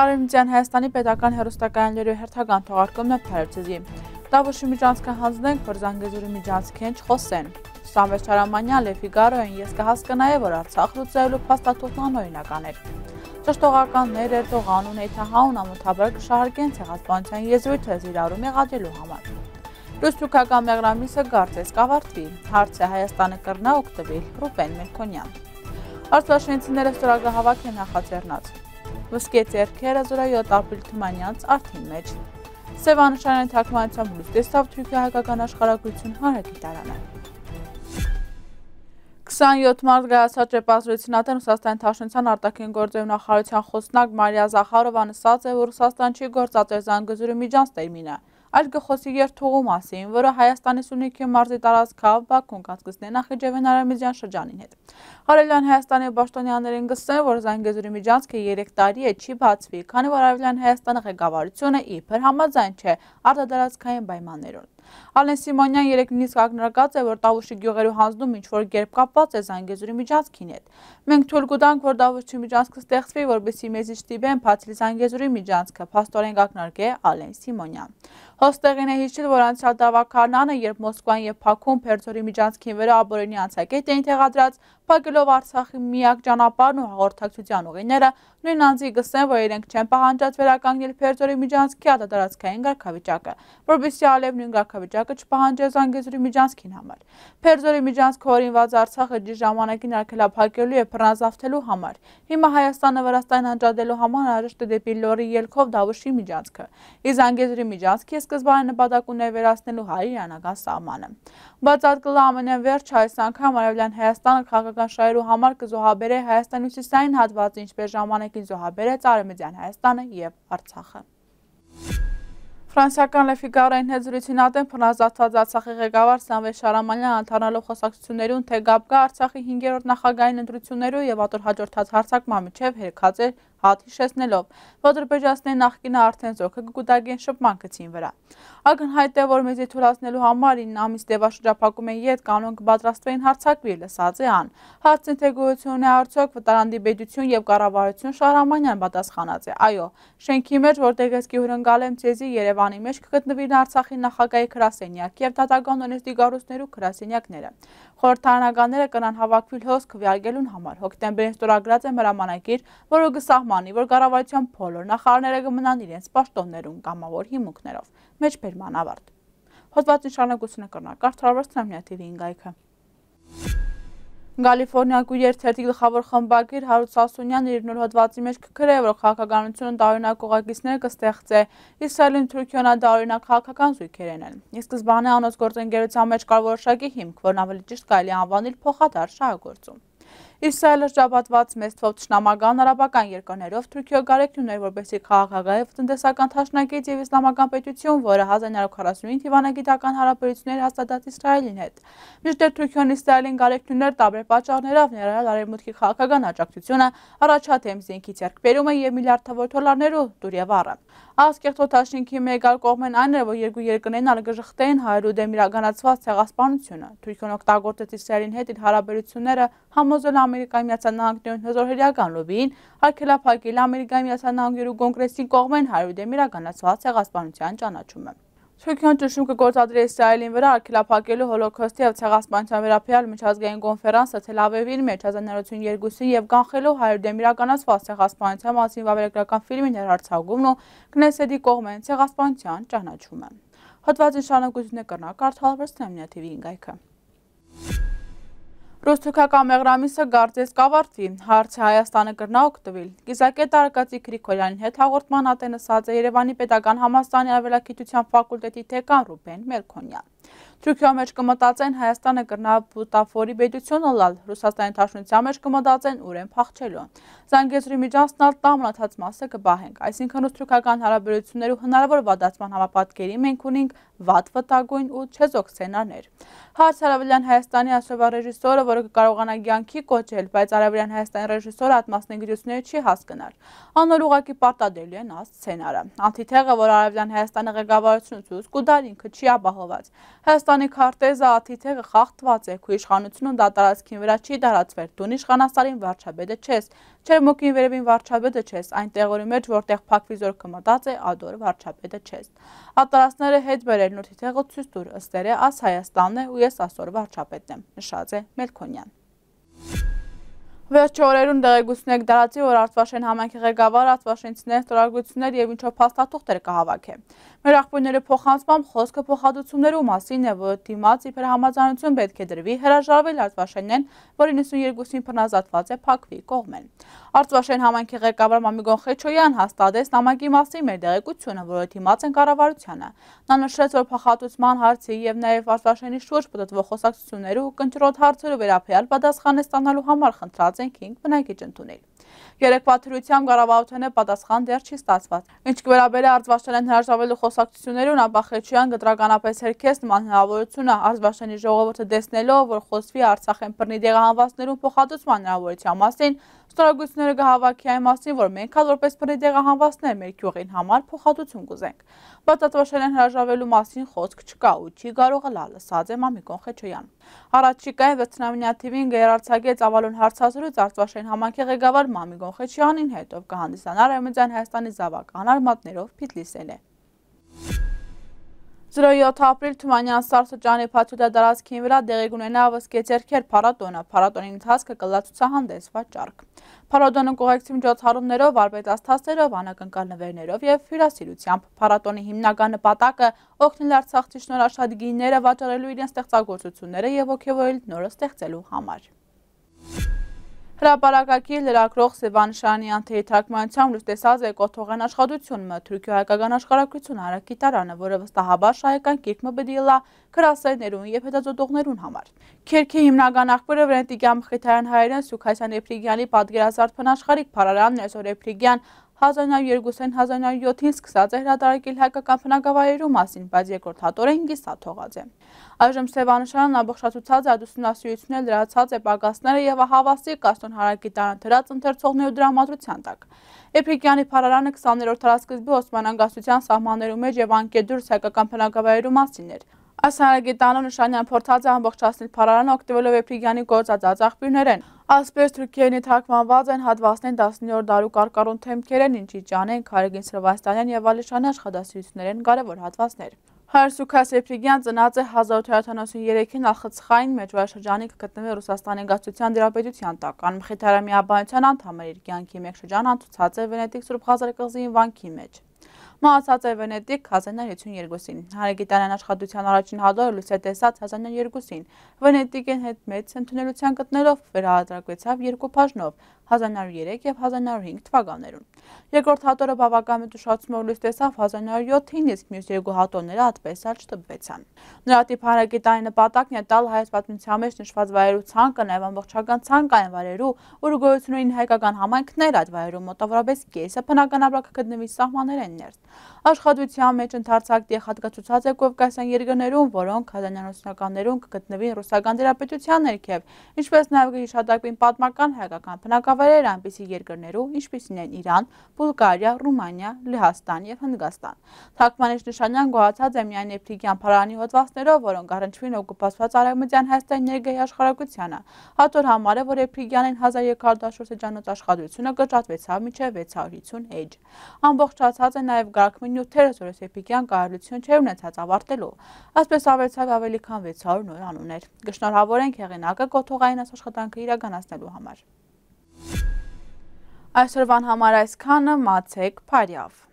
Արևմտյան Հայաստանի պետական հերոստակայանների հերթական թողարկումն է Փարիցի։ Տավուշի միջանցքը հանձնենք, որ Զանգեզուրի միջանցքին չխոսեն։ Սամվել Շարամանյան, Լե Ֆիգարոյին ես կհասկանայի, որ Արցախ լուծելու փաստաթուղթն օրինական էր։ Ճշտողականներ Էրդողան ու Նեթահան ամոթաբար կշարքեն ցեղասպանության եզրույթը զիրարում եղածելու համար։ Ռուս-թուրքական մեղրամիսը գարցես կավարտվի։ Հարցը Հայաստանը կռնա օգտվել Ռուբեն Մելքոնյան։ Արցախցիները ստորագրահավաք են նախաձեռնած։ Վսկե ձեռք հերազորայոտ ապրիլ թմանյանց արդին մեջ։ Սևանշանային թարգմանության բլուս տեսավ թուրքի հայկական աշխարակություն հանրակի տարանը։ 27 մարդ գայացած ռեպազրույցին ատեն Հուսաստանի թաշնության արտակին գործոյում նախարության խոսնակ Մարիա զախարովան ասաց է, որ Հուսաստան չի գործած էր զանգզուրի միջանց տերմինը։ Այլ գխոսի երթուղու մասին, որը Հայաստանի Սունիքի մարզի տարածքավ Բաքուն կանցկցնի Նախիջևան Արամիզյան շրջանին հետ։ Արևելյան Հայաստանի պաշտոնյաներին գսեն, որ Զանգեզուրի միջանցքը 3 տարի է չի բացվի, քանի որ Արևելյան Հայաստանի ղեկավարությունը իբր համաձայն չէ արտադարձքային պայմաններում։ Ալեն Սիմոնյան երեկ նիսկ ակնրակած է, որ Դավուշի գյուղերու հանձնում ինչ-որ գերբ կապված է Զանգեզուրի միջանցքին հետ։ Մենք թույլ կուտանք, որ Դավուշի միջանցքը ստեղծվի, որբեսի մեզի չտիպեն փաթիլ Զանգեզուրի միջանցքը, փաստորեն կակնարկե Ալեն Սիմոնյան։ Հոստեղին է հիշել, որ անցյալ դավաքարնանը, երբ Մոսկվան և Փաքում Փերձորի միջանցքին վրա աբորենի անցակետ էին թեղադրած, փակելով Արցախի միակ ճանապարհն ու հաղորդակցության ուղիները, նույն անձի գսեն, որ իրենք չեն պահանջած վերականգնել Փերձորի միջանցքի արտադրածքային ղարքավիճակը, որովհետև Ալևնույն ղարքավիճակը չպահանջեց Անգեզուրի միջանցքին համար։ Փերձորի միջանցքը օրինված Արցախը ջի ժամանակին արգելափակելու եւ փռնազավթելու համար։ Հիմա Հայաստանը Վրաստան հաջադելու համար հարժեշտ է դեպի Լորի ելքով Դավուշի միջանցքը։ Իսկ Անգեզուրի միջանցքի սկզբանը նպատակ ուներ վերացնելու հայ-իրանական սահմանը։ Բացած կլա ամենավերջ այս անգամ արևելյան Հայաստանը քաղաքական ակնաշահերու համար կզոհաբերե Հայաստանի հյուսիսային հատվածը, ինչպես ժամանակին զոհաբերեց Արևմտյան Հայաստանը եւ Արցախը։ Ֆրանսիական Լե Ֆիգարոյին հետ զրույցինատեն փնազացած Արցախի ղեկավար Սամվել Շարամանյան անթանալով խոսակցություններուն թե ԳԱԲԿ Արցախի 5-րդ նախագահային ընտրություններով եւ աթոր հաջորդած հարցակման միջև հերքած էր հատ հիշեցնելով, որ Ադրբեջանցիների նախկինը արդեն զոհը կգուտակեն շփման գծին վրա։ Ակնհայտ է, որ մեզի թույլատնելու համար 9 ամիս դեպաշրջափակում են իդ կանոն կպատրաստվեն հարցակվի, լսած է ան։ Հարցն թե գոյություն է արդյոք վտարանդի պետություն եւ կառավարություն Շահրամանյան պատասխանած է։ Այո, շենքի մեջ, որտեղ ես կհյուրընկալ եմ ցեզի Երևանի մեջ կգտնվին Արցախի նախագահի քրասենյակ եւ դատական օրենսդի գարուստներու քրասենյակները։ Խորհրդարանականները կնան հավաքվել հոսք քվեարկելուն համար։ Հոկտեմբերին ստորագրած է հրամանակիր, որը կսահմանի, որ կառավարության բոլոր նախարարները կմնան իրենց պաշտոններում կամավոր հիմունքներով։ Մեջբերման ավարտ։ Հոդվածի շարունակությունը կրնակար, թարավարս տրամյա TV-ին գայքը։ Գալիֆորնիակու երթերթի գլխավոր խմբագիր Հարուց Սասունյան իր նոր հոդվածի մեջ կգրել, որ քաղաքականությունը տարօրինակ ուղագիցները կստեղծե, Իսրայելին Թուրքիոնա տարօրինակ քաղաքական զույգեր են։ Իսկ զբանը անոց գործընկերության մեջ կար որոշակի հիմք, որն ավելի ճիշտ կարելի անվանել փոխադար շահագործում։ Իսրայելը շրջապատված մեծ թվով ճշնամական արաբական երկրներով Թուրքիա գարեքն ուներ որպեսի քաղաքագահի տնտեսական թաշնակից եւ իսլամական պետություն, որը 1945 հիվանդագիտական հարաբերություններ հաստատած Իսրայելին հետ։ Մինչդեռ Թուրքիան Իսրայելին գարեքնուներ տարբեր պատճառներով ներառյալ արևմուտքի քաղաքական աջակցությունը, առաջադեմ զենքից երկբերումը եւ միլիարդավոր դոլարներով դուր եւ առը։ Ասկերտ հոթաշինքի մեգալ կողմեն այն էր, որ երկու երկրներն արգժղտեն հայրու դեմ իրականացված ցեղասպանությունը։ Թուրքիան օգտագործեց Իսրայելին հետ իր հարաբերությունները համոզել Ամերիկայի Միացյալ Նահանգներուն հզորհրյական լոբիին հարգելափակել Ամերիկայի Միացյալ Նահանգներու կոնգրեսի կողմեն 100 դեմ իրականացված ցեղասպանության ճանաչումը։ Թուրքիան ճշմում կգործադրի Իսրայելին վրա արգելափակելու հոլոքոստի եւ ցեղասպանության վերաբերյալ միջազգային կոնֆերանսը Թել Ավևին մեջ 1992-ին եւ կանխելու 100 դեմ իրականացված ցեղասպանության մասին վավերագրական ֆիլմի ներհարցակումն ու Կնեսեդի կողմեն ցեղասպանության ճանաչումը։ Հոդվածի շարունակությունը կրնակարդ Հարվարդ Թեմնյա TV-ի գայքը։ Ռուս-թուրքական մեղրամիսը գարձես կավարտվի, հարցը Հայաստանը կրնա օգտվել։ Կիզակետ Արկացի Քրիկոլյանի հետ հաղորդման ատենը սած է Երևանի Պետական Համաստանի Ավելագիտության ֆակուլտետի դեկան Ռուբեն Մելքոնյան։ Թուրքիա մեջ կմտածեն Հայաստանը կրնա բուտաֆորի բեդությունը լալ, Հուսաստանի թաշնության մեջ կմտածեն ուրեն պախչելու։ Զանգեզրի միջանցնալ տամնաթաց մասը կբահենք, այսինքն ուս թուրկական հարաբերություններու հնարավոր վադացման համապատկերի մենք ունինք վատ վտագույն ու չեզոք սենաներ։ Հարց Հարավելյան Հայաստանի ասովա ռեժիսորը, որը կկարողանա գյանքի կոչել, բայց Հարավելյան Հայաստանի ռեժիսորը ատմասնեգրությունները չի հասկնար։ Անոր ուղակի պարտադրելու են աս սենարը։ Անթիթեղը, որ Հարավելյան Հայաստանի ղեկավարությունը ցույց կտար, ինքը չի ապահովված։ Հայաստան Պատկանի քարտեզը աթիթեղը խախտված է, քու իշխանությունը դատարածքին վրա չի դարացվեր, դուն իշխանասարին վարչաբեդը չես, չեր մոքին վերևին վարչաբեդը չես, այն տեղորի մեջ, որտեղ պակվի զորքը մտած է, ադոր վարչաբեդը չես։ Ատարասները հետ բերելն ու թիթեղը ցույց տուր, ըստեր է աս Հայաստանն է ու ես ասոր վարչապետն եմ, նշած է Մելքոնյան։ Վերջ օրերուն դեղեցնեք դարացի, որ Արտվաշեն համայնքի ղեկավարը Արտվաշենցիներ ստորագրություններ եւ ինչով փաստաթուղթեր կհավաքե։ Մեր աղբյուրների փոխանցմամբ խոսքը փոխադուցումներու մասին է, որ դիմաց իբր համաձայնություն պետք է դրվի հրաժարվել Արտվաշենեն, որ 92-ին փնազատված է Փակվի կողմեն։ Արտվաշեն համայնքի ղեկավար Մամիգոն Խեչոյան հաստատեց նամակի մասին մեր դեղեցությունը, որը դիմաց են կառավարությանը։ Նա նշեց, որ փոխադուցման հարցի եւ նաեւ Արտվաշենի շուրջ պատտվող խոսակցությունները ու կնճռոտ հարցերը վերաբերյալ պատասխան ստանալու համար խնդրած գործենքին բնակիչ ընդունել։ Երեկվա թրությամբ կառավարությունը պատասխան դեռ չի ստացված։ Ինչ կվերաբերի արձվաշտանեն հրաժարվելու խոսակցություններուն, Աբախեչյան կտրականապես հերքեց նման հնարավորությունը արձվաշտանի ժողովուրդը դեսնելով, որ խոսվի Արցախեն բռնի դեղահանվածներուն փոխհատուցման հնարավորության մասին, Ստորագույցները կհավաքի այն մասին, որ մենք հալ որպես բռնիդեղը հանվածներ մեր գյուղին համար փոխհատություն կուզենք։ Բացատվաշել են հրաժավելու մասին խոսք չկա ու չի կարող լա լսած է Մամիկոն Խեչոյան։ Առաջիկայ վեցնամինյա թիվին գերարցագեց ավալուն հարցազրույց արտվաշեն համանքի ղեկավար Մամիկոն Խեչյանին հետով կհանդիսանար Արևմտյան Հայաստանի զավակ անարմատներով Փիթլիսել է։ 07 ապրիլ Թումանյան Սարսոճանի փաթուտա դարածքին վրա դեղի գունենա վսկեցերքեր փառատոնը, փառատոնի ընթացքը կլացուցահանդես վաճառք։ Փառատոնը կողեկցի միջոցառումներով, արբետաստասերով, անակնկալնվերներով եւ հյուրասիրությամբ։ Փառատոնի հիմնական նպատակը օգնել Արցախի շնորհաշատ գինները վաճառելու իրենց ստեղծագործությունները եւ ողջևորել նորը ստեղծելու համար։ Հրապարակակի լրակրող Սևան Շանյան թերիթակմայությամբ լուստեսած է կոթողեն աշխատությունը, թուրկյու հայկական աշխարակություն առակի տարանը, որը վստահաբար շահեկան կիրկմը բդիլա կրասերներուն և հետազոտողներուն համար։ Կերքի հիմնական աղբերը վրենտիգյան բխիթայան հայերեն Սուկայսյան Եփրիգյանի պատգերազարդ պնաշխարիկ պարարան ներսոր Եփրիգյան 1902-ին 1907-ին սկսած է հրատարակել հայկական բնակավայրերու մասին, բայց երկրորդ հատորը հինգիսա թողած է։ Այժմ Սևանշանն ամբողջացուցած այդ ուսումնասիրությունն լրացած է պակասները եւ ահավասի Կաստոն հարակի տարանթրած ընթերցողների դրամատրության տակ։ Էփրիկյանի փարարանը 20-րդ դարաշրջանի Օսմանյան գաղթության սահմաններում մեջ եւ անկեդուր հայկական բնակավայրերու մասին էր։ Այս հանրագիտանով նշանյան փորձած է ամբողջացնել փարարանը օգտվելով Էփրիգյանի գործած ածաղբյուրներեն։ Ասպես Թուրքիայինի թարգմանված են հատվածներն 17-րդ դարու կարկառուն թեմքեր են, ինչի ճանեն Քարեգին Սրվաստանյան եւ Ալիշանի աշխատասիրություններ են կարևոր հատվածներ։ Հարսուքաս Էփրիգյան ծնած է 1873-ին Ալխցխային Մեջվայր շրջանի կգտնվի Ռուսաստանի գացության դիապետության տակ։ Անմխիթարամի աբանության անդամ էր իր կյանքի մեկ շրջան անցուցած է Վենետիկ Սուրբ Ղազար կղզի վանքի մեջ։ Մահացած է Վենետիկ 1952-ին։ Հարեգիտանյան աշխատության առաջին հադորը լուսետեսած 1902-ին։ Վենետիկին հետ մեծ ընդունելության գտնելով վերահատրակվեցավ երկու բաժնով։ 1103 և 1105 թվականերում։ Երկորդ հատորը բավական մտուշացումով լույս տեսավ 1907-ին, իսկ մյուս երկու հատորները ատպես ալ չտպվեցան։ Նրա տիպ հանրագիտային նպատակն է տալ հայոց պատմության մեջ նշված վայրու ցանկը, նաև ամբողջական ցանկ այն վայրերու, որ գոյություն ունին հայկական համայնքներ այդ վայրում մոտավորապես կեսը բնականաբար կգտնվի սահմաներեն ներս։ Աշխատության մեջ ընդարձակ տեղհատկացուցած է Կովկասյան երկրներում, որոնք 1990-ականներում կգտնվին ռուսական դերապետության ներքև, ինչպես նաև կհիշատակվին պատմական հայկական բնական Խավարերը այնպիսի երկրներով, ինչպիսին են Իրան, Բուլգարիա, Ռումանիա, Լեհաստան եւ Հնդկաստան։ Թարգմանիչ Նշանյան գոհացած է միայն Էփրիկյան փարանի հոդվածներով, որոնք առնչվում են օկուպացված Արևմտյան Հայաստանի ներգեյ աշխարհակությանը։ Հատոր համարը, որ Էփրիկյանին 1200-աշորս էջանոց աշխատությունը կրճատվեցավ մինչև 650 էջ։ Ամբողջացած է նաեւ Գարքմի նյութերը, որոնց Էփրիկյան կարողություն չեր ունեցած ավարտելու։ Այսպես ավելցավ ավելի քան 600 նոր անուններ։ Գշնորհավոր ենք հեղինակը կոթողային այս աշխատանքը իրականացնելու համար։ Այսօրվան համար այսքանը, մացեք, պարյավ։